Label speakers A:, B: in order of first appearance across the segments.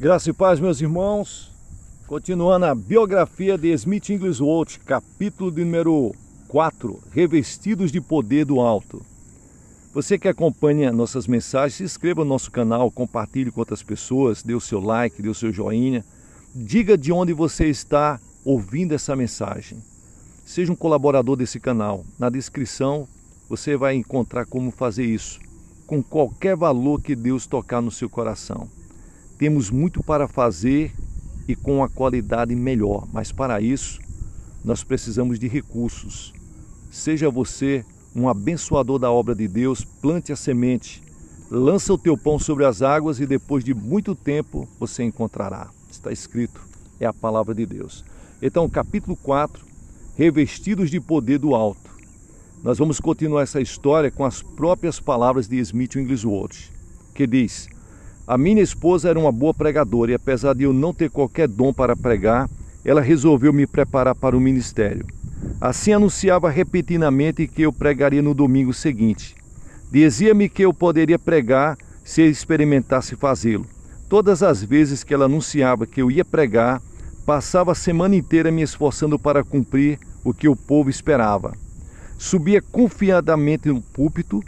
A: Graça e paz, meus irmãos. Continuando a biografia de Smith English Walt, capítulo de número 4, Revestidos de Poder do Alto. Você que acompanha nossas mensagens, se inscreva no nosso canal, compartilhe com outras pessoas, dê o seu like, dê o seu joinha. Diga de onde você está ouvindo essa mensagem. Seja um colaborador desse canal. Na descrição você vai encontrar como fazer isso, com qualquer valor que Deus tocar no seu coração. Temos muito para fazer e com a qualidade melhor, mas para isso nós precisamos de recursos. Seja você um abençoador da obra de Deus, plante a semente, lança o teu pão sobre as águas e depois de muito tempo você encontrará. Está escrito, é a palavra de Deus. Então, capítulo 4, revestidos de poder do alto. Nós vamos continuar essa história com as próprias palavras de Smith Walsh, que diz: a minha esposa era uma boa pregadora e, apesar de eu não ter qualquer dom para pregar, ela resolveu me preparar para o ministério. Assim anunciava repetidamente que eu pregaria no domingo seguinte. Dizia-me que eu poderia pregar se experimentasse fazê-lo. Todas as vezes que ela anunciava que eu ia pregar, passava a semana inteira me esforçando para cumprir o que o povo esperava. Subia confiadamente no púlpito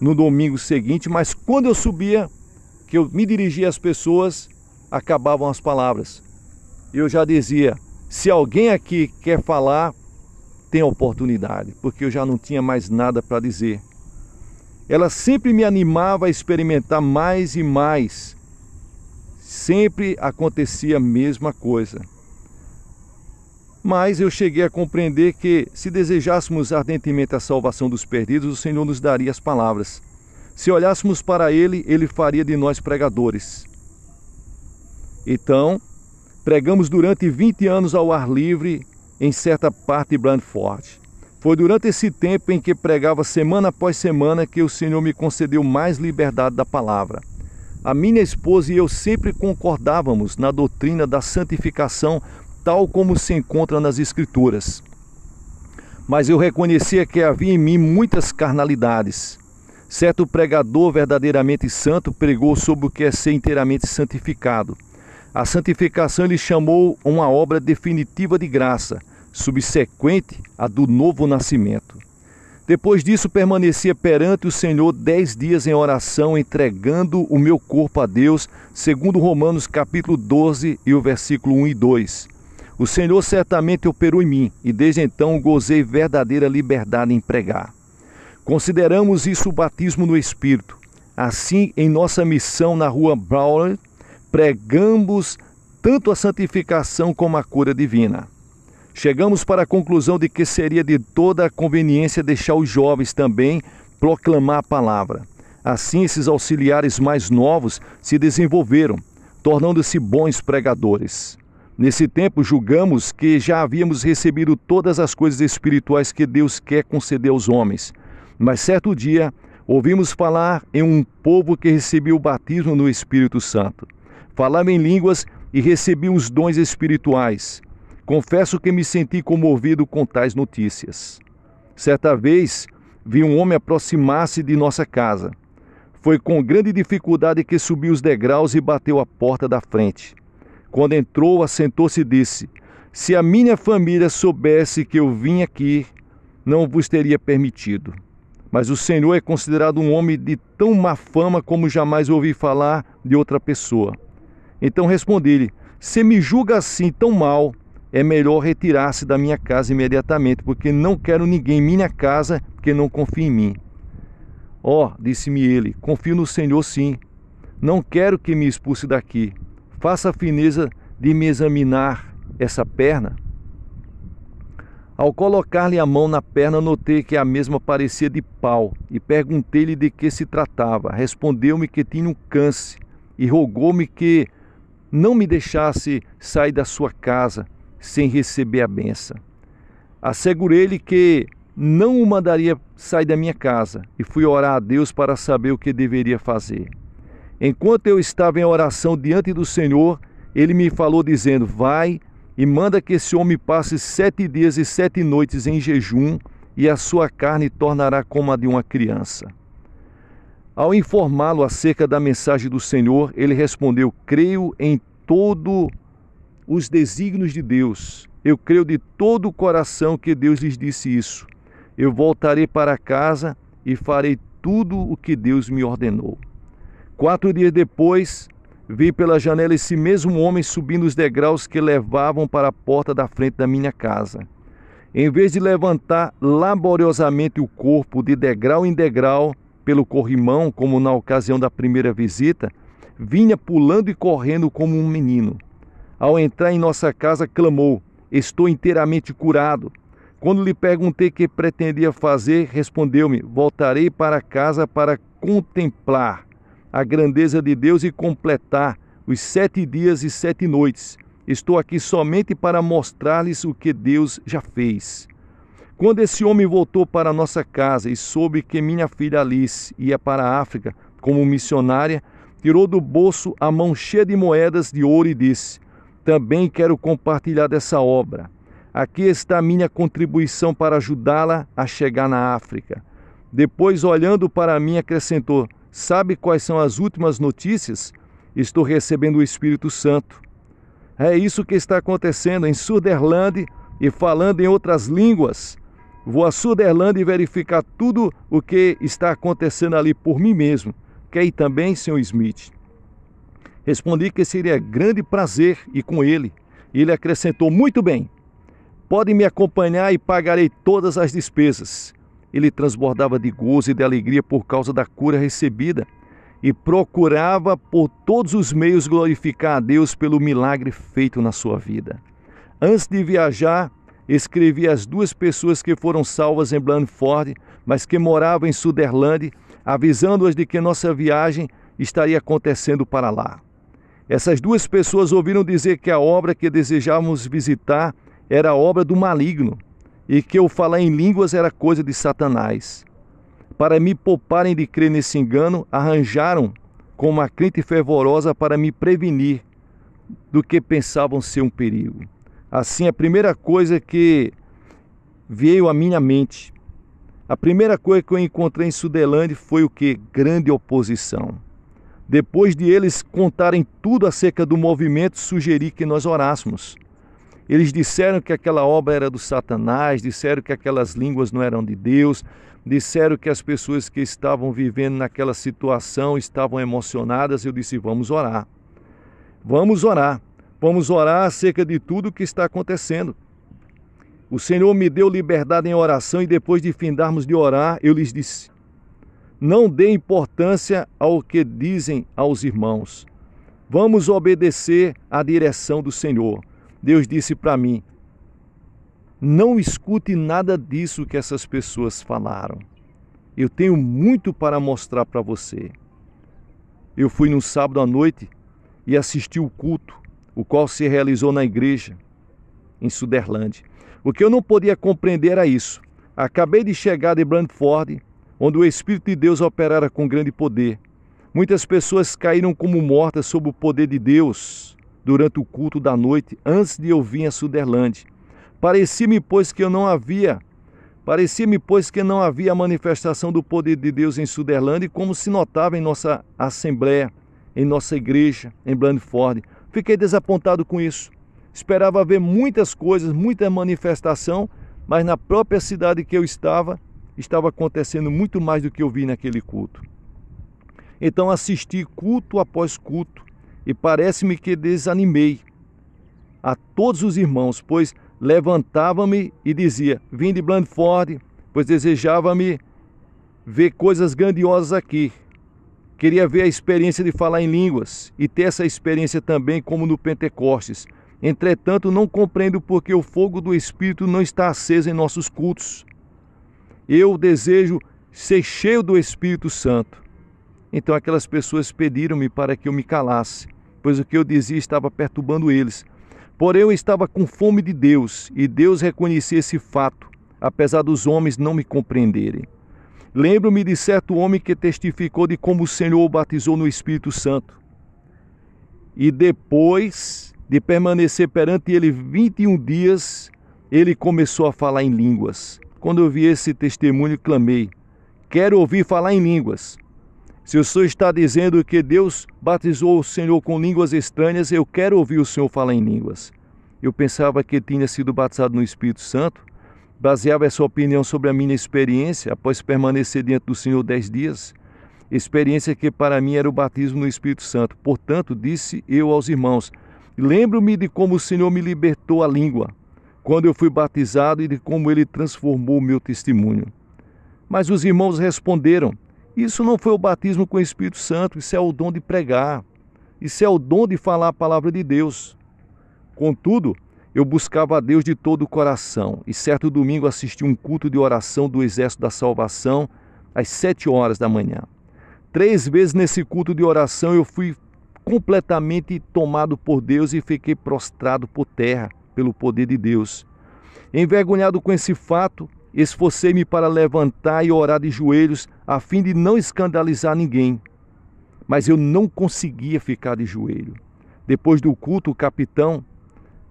A: no domingo seguinte, mas quando eu subia, que eu me dirigia às pessoas, acabavam as palavras. Eu já dizia: se alguém aqui quer falar, tem oportunidade, porque eu já não tinha mais nada para dizer. Ela sempre me animava a experimentar mais e mais. Sempre acontecia a mesma coisa. Mas eu cheguei a compreender que, se desejássemos ardentemente a salvação dos perdidos, o Senhor nos daria as palavras se olhássemos para ele, ele faria de nós pregadores. Então, pregamos durante 20 anos ao ar livre em certa parte de Brantford. Foi durante esse tempo em que pregava semana após semana que o Senhor me concedeu mais liberdade da palavra. A minha esposa e eu sempre concordávamos na doutrina da santificação, tal como se encontra nas Escrituras. Mas eu reconhecia que havia em mim muitas carnalidades Certo pregador verdadeiramente santo pregou sobre o que é ser inteiramente santificado. A santificação ele chamou uma obra definitiva de graça, subsequente à do novo nascimento. Depois disso, permanecia perante o Senhor dez dias em oração, entregando o meu corpo a Deus, segundo Romanos capítulo 12 e o versículo 1 e 2. O Senhor certamente operou em mim, e desde então gozei verdadeira liberdade em pregar. Consideramos isso o batismo no Espírito. Assim, em nossa missão na rua Broward, pregamos tanto a santificação como a cura divina. Chegamos para a conclusão de que seria de toda a conveniência deixar os jovens também proclamar a palavra. Assim, esses auxiliares mais novos se desenvolveram, tornando-se bons pregadores. Nesse tempo, julgamos que já havíamos recebido todas as coisas espirituais que Deus quer conceder aos homens. Mas certo dia ouvimos falar em um povo que recebeu o batismo no Espírito Santo. Falava em línguas e recebia os dons espirituais. Confesso que me senti comovido com tais notícias. Certa vez, vi um homem aproximar-se de nossa casa. Foi com grande dificuldade que subiu os degraus e bateu a porta da frente. Quando entrou, assentou-se e disse: Se a minha família soubesse que eu vim aqui, não vos teria permitido. Mas o Senhor é considerado um homem de tão má fama como jamais ouvi falar de outra pessoa. Então respondi-lhe: Se me julga assim tão mal, é melhor retirar-se da minha casa imediatamente, porque não quero ninguém em minha casa que não confie em mim. Ó, oh, disse-me ele, confio no Senhor sim. Não quero que me expulse daqui. Faça a fineza de me examinar essa perna ao colocar-lhe a mão na perna, notei que a mesma parecia de pau e perguntei-lhe de que se tratava. Respondeu-me que tinha um câncer e rogou-me que não me deixasse sair da sua casa sem receber a benção. Assegurei-lhe que não o mandaria sair da minha casa e fui orar a Deus para saber o que deveria fazer. Enquanto eu estava em oração diante do Senhor, ele me falou dizendo: Vai e manda que esse homem passe sete dias e sete noites em jejum, e a sua carne tornará como a de uma criança. Ao informá-lo acerca da mensagem do Senhor, ele respondeu: Creio em todo os desígnios de Deus. Eu creio de todo o coração que Deus lhes disse isso. Eu voltarei para casa e farei tudo o que Deus me ordenou. Quatro dias depois, Vi pela janela esse mesmo homem subindo os degraus que levavam para a porta da frente da minha casa. Em vez de levantar laboriosamente o corpo de degrau em degrau pelo corrimão, como na ocasião da primeira visita, vinha pulando e correndo como um menino. Ao entrar em nossa casa, clamou: Estou inteiramente curado. Quando lhe perguntei o que pretendia fazer, respondeu-me: Voltarei para casa para contemplar a grandeza de Deus e completar os sete dias e sete noites. Estou aqui somente para mostrar-lhes o que Deus já fez. Quando esse homem voltou para nossa casa e soube que minha filha Alice ia para a África como missionária, tirou do bolso a mão cheia de moedas de ouro e disse: Também quero compartilhar dessa obra. Aqui está minha contribuição para ajudá-la a chegar na África. Depois, olhando para mim, acrescentou: Sabe quais são as últimas notícias? Estou recebendo o Espírito Santo. É isso que está acontecendo em Suderlândia e falando em outras línguas. Vou a Suderlândia e verificar tudo o que está acontecendo ali por mim mesmo. Quer ir também, Sr. Smith? Respondi que seria grande prazer ir com ele. Ele acrescentou: Muito bem, pode me acompanhar e pagarei todas as despesas ele transbordava de gozo e de alegria por causa da cura recebida e procurava por todos os meios glorificar a Deus pelo milagre feito na sua vida. Antes de viajar, escrevi às duas pessoas que foram salvas em Blandford, mas que moravam em Sutherland, avisando-as de que nossa viagem estaria acontecendo para lá. Essas duas pessoas ouviram dizer que a obra que desejávamos visitar era a obra do maligno e que o falar em línguas era coisa de Satanás. Para me pouparem de crer nesse engano, arranjaram com uma crente fervorosa para me prevenir do que pensavam ser um perigo. Assim, a primeira coisa que veio à minha mente, a primeira coisa que eu encontrei em Sudelândia foi o que? Grande oposição. Depois de eles contarem tudo acerca do movimento, sugeri que nós orássemos eles disseram que aquela obra era do Satanás, disseram que aquelas línguas não eram de Deus, disseram que as pessoas que estavam vivendo naquela situação estavam emocionadas. Eu disse: vamos orar. Vamos orar. Vamos orar acerca de tudo o que está acontecendo. O Senhor me deu liberdade em oração e depois de findarmos de orar, eu lhes disse: Não dê importância ao que dizem aos irmãos. Vamos obedecer à direção do Senhor. Deus disse para mim: não escute nada disso que essas pessoas falaram. Eu tenho muito para mostrar para você. Eu fui no sábado à noite e assisti o culto, o qual se realizou na igreja em Suderlândia. O que eu não podia compreender era isso. Acabei de chegar de Brantford, onde o Espírito de Deus operara com grande poder. Muitas pessoas caíram como mortas sob o poder de Deus durante o culto da noite, antes de eu vir a Suderland Parecia-me, pois, que eu não havia. Parecia-me, pois, que não havia manifestação do poder de Deus em Suderlândia, como se notava em nossa assembleia, em nossa igreja, em Blandford. Fiquei desapontado com isso. Esperava ver muitas coisas, muita manifestação, mas na própria cidade que eu estava, estava acontecendo muito mais do que eu vi naquele culto. Então assisti culto após culto, e parece-me que desanimei a todos os irmãos, pois levantava-me e dizia: Vim de Blandford, pois desejava-me ver coisas grandiosas aqui. Queria ver a experiência de falar em línguas e ter essa experiência também como no Pentecostes. Entretanto, não compreendo porque o fogo do Espírito não está aceso em nossos cultos. Eu desejo ser cheio do Espírito Santo. Então aquelas pessoas pediram-me para que eu me calasse pois o que eu dizia estava perturbando eles. Porém, eu estava com fome de Deus, e Deus reconhecia esse fato, apesar dos homens não me compreenderem. Lembro-me de certo homem que testificou de como o Senhor o batizou no Espírito Santo. E depois de permanecer perante ele 21 dias, ele começou a falar em línguas. Quando eu vi esse testemunho, clamei: Quero ouvir falar em línguas. Se o senhor está dizendo que Deus batizou o Senhor com línguas estranhas, eu quero ouvir o senhor falar em línguas. Eu pensava que tinha sido batizado no Espírito Santo, baseava essa opinião sobre a minha experiência após permanecer diante do Senhor dez dias, experiência que para mim era o batismo no Espírito Santo. Portanto, disse eu aos irmãos: Lembro-me de como o Senhor me libertou a língua, quando eu fui batizado e de como ele transformou o meu testemunho. Mas os irmãos responderam: isso não foi o batismo com o Espírito Santo, isso é o dom de pregar, isso é o dom de falar a palavra de Deus. Contudo, eu buscava a Deus de todo o coração e certo domingo assisti um culto de oração do Exército da Salvação às sete horas da manhã. Três vezes nesse culto de oração eu fui completamente tomado por Deus e fiquei prostrado por terra pelo poder de Deus. Envergonhado com esse fato, Esforcei-me para levantar e orar de joelhos, a fim de não escandalizar ninguém. Mas eu não conseguia ficar de joelho. Depois do culto, o capitão,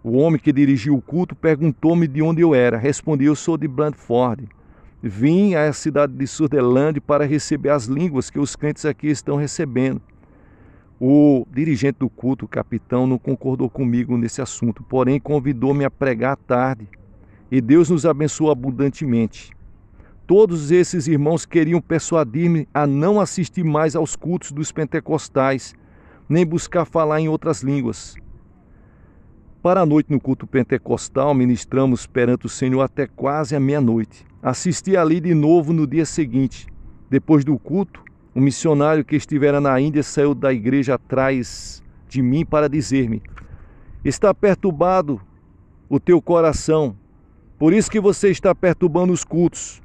A: o homem que dirigiu o culto, perguntou-me de onde eu era. Respondi: Eu sou de Blanford. Vim à cidade de Surdelândia para receber as línguas que os crentes aqui estão recebendo. O dirigente do culto, o capitão, não concordou comigo nesse assunto, porém convidou-me a pregar à tarde e Deus nos abençoou abundantemente. Todos esses irmãos queriam persuadir-me a não assistir mais aos cultos dos pentecostais, nem buscar falar em outras línguas. Para a noite no culto pentecostal, ministramos perante o Senhor até quase a meia-noite. Assisti ali de novo no dia seguinte. Depois do culto, um missionário que estivera na Índia saiu da igreja atrás de mim para dizer-me: Está perturbado o teu coração, por isso que você está perturbando os cultos.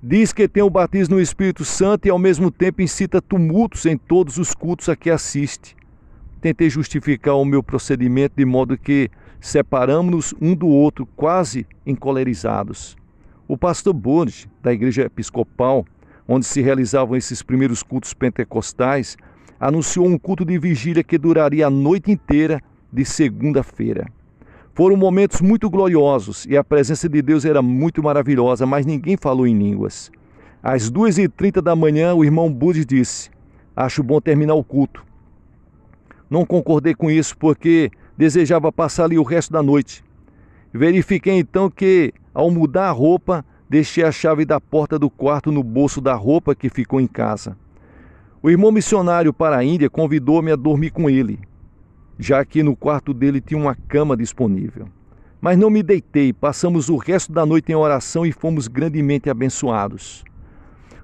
A: Diz que tem o batismo no Espírito Santo e ao mesmo tempo incita tumultos em todos os cultos a que assiste. Tentei justificar o meu procedimento de modo que separamos-nos um do outro, quase encolerizados. O pastor Borges, da Igreja Episcopal, onde se realizavam esses primeiros cultos pentecostais, anunciou um culto de vigília que duraria a noite inteira de segunda-feira. Foram momentos muito gloriosos e a presença de Deus era muito maravilhosa, mas ninguém falou em línguas. Às 2h30 da manhã, o irmão Budi disse: Acho bom terminar o culto. Não concordei com isso porque desejava passar ali o resto da noite. Verifiquei então que, ao mudar a roupa, deixei a chave da porta do quarto no bolso da roupa que ficou em casa. O irmão missionário para a Índia convidou-me a dormir com ele já que no quarto dele tinha uma cama disponível. Mas não me deitei, passamos o resto da noite em oração e fomos grandemente abençoados.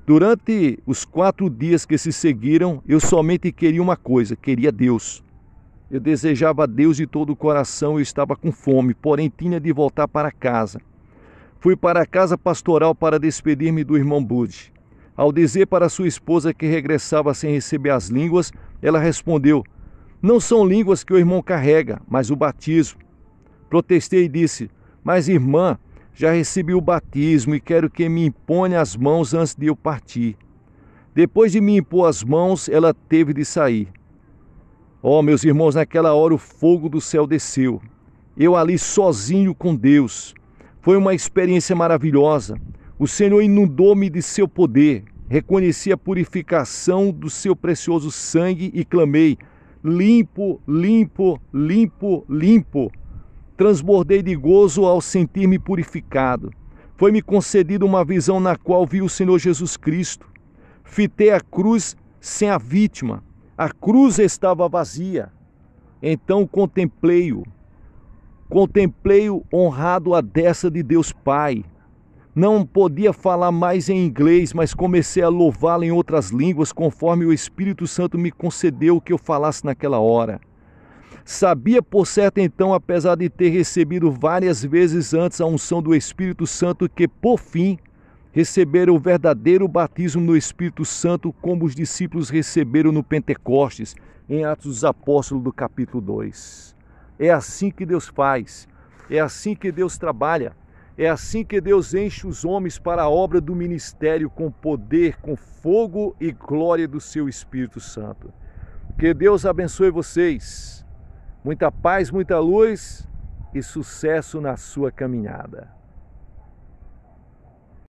A: Durante os quatro dias que se seguiram, eu somente queria uma coisa: queria Deus. Eu desejava Deus de todo o coração e estava com fome, porém tinha de voltar para casa. Fui para a casa pastoral para despedir-me do irmão Bud. Ao dizer para sua esposa que regressava sem receber as línguas, ela respondeu: não são línguas que o irmão carrega, mas o batismo. Protestei e disse: Mas, irmã, já recebi o batismo e quero que me imponha as mãos antes de eu partir. Depois de me impor as mãos, ela teve de sair. Oh, meus irmãos, naquela hora o fogo do céu desceu. Eu ali sozinho com Deus. Foi uma experiência maravilhosa. O Senhor inundou-me de seu poder. Reconheci a purificação do seu precioso sangue e clamei: limpo, limpo, limpo, limpo. Transbordei de gozo ao sentir-me purificado. Foi-me concedida uma visão na qual vi o Senhor Jesus Cristo. Fitei a cruz sem a vítima. A cruz estava vazia. Então contemplei-o. Contemplei-o honrado à dessa de Deus Pai. Não podia falar mais em inglês, mas comecei a louvá-lo em outras línguas, conforme o Espírito Santo me concedeu que eu falasse naquela hora. Sabia por certo então, apesar de ter recebido várias vezes antes a unção do Espírito Santo, que por fim receberam o verdadeiro batismo no Espírito Santo, como os discípulos receberam no Pentecostes, em Atos dos Apóstolos, do capítulo 2. É assim que Deus faz, é assim que Deus trabalha. É assim que Deus enche os homens para a obra do ministério com poder, com fogo e glória do seu Espírito Santo. Que Deus abençoe vocês. Muita paz, muita luz e sucesso na sua caminhada.